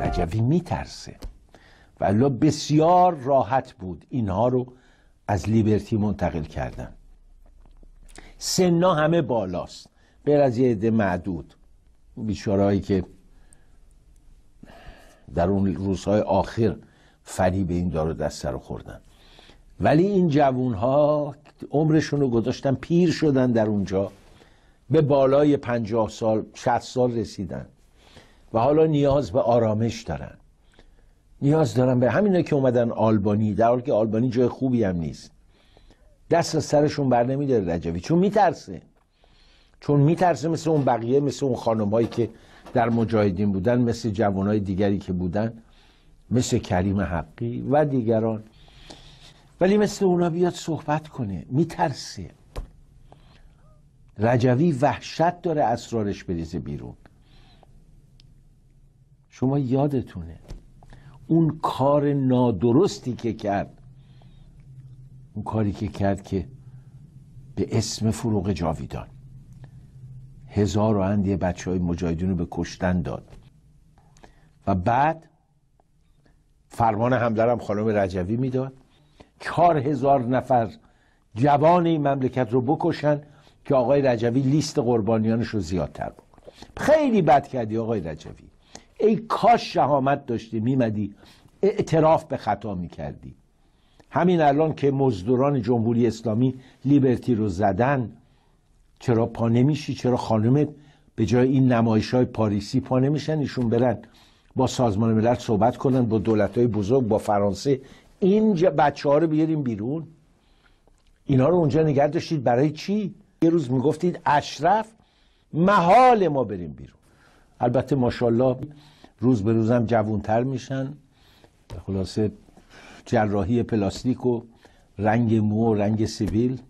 رجوی میترسه ولی بسیار راحت بود اینها رو از لیبرتی منتقل کردن سنا همه بالاست بر از یه عده معدود بیچارهایی که در اون روزهای آخر به این دارو دست سر خوردن ولی این جوون ها عمرشون رو گذاشتن پیر شدن در اونجا به بالای پنجاه سال 60 سال رسیدن و حالا نیاز به آرامش دارن نیاز دارن به همینه که اومدن آلبانی در حال که آلبانی جای خوبی هم نیست دست از سرشون بر نمیداره رجوی چون میترسه چون میترسه مثل اون بقیه مثل اون خانمایی که در مجاهدین بودن مثل جوانای دیگری که بودن مثل کریم حقی و دیگران ولی مثل اونا بیاد صحبت کنه میترسه رجوی وحشت داره اسرارش بریزه بیرون شما یادتونه اون کار نادرستی که کرد اون کاری که کرد که به اسم فروغ جاویدان هزار و اندیه بچه های مجاهدین رو به کشتن داد و بعد فرمان همدرم خانم رجوی میداد کار هزار نفر جوان این مملکت رو بکشن که آقای رجوی لیست قربانیانش رو زیادتر بکن خیلی بد کردی آقای رجوی ای کاش شهامت داشتی میمدی اعتراف به خطا میکردی همین الان که مزدوران جمهوری اسلامی لیبرتی رو زدن چرا پا نمیشی چرا خانمت به جای این نمایش های پاریسی پا نمیشن ایشون برن با سازمان ملل صحبت کنن با دولت های بزرگ با فرانسه این بچه ها رو بیاریم بیرون اینا رو اونجا نگه داشتید برای چی؟ یه روز میگفتید اشرف محال ما بریم بیرون البته ماشاءالله روز به روزم جوونتر میشن خلاصه جراحی پلاستیک و رنگ مو و رنگ سیبیل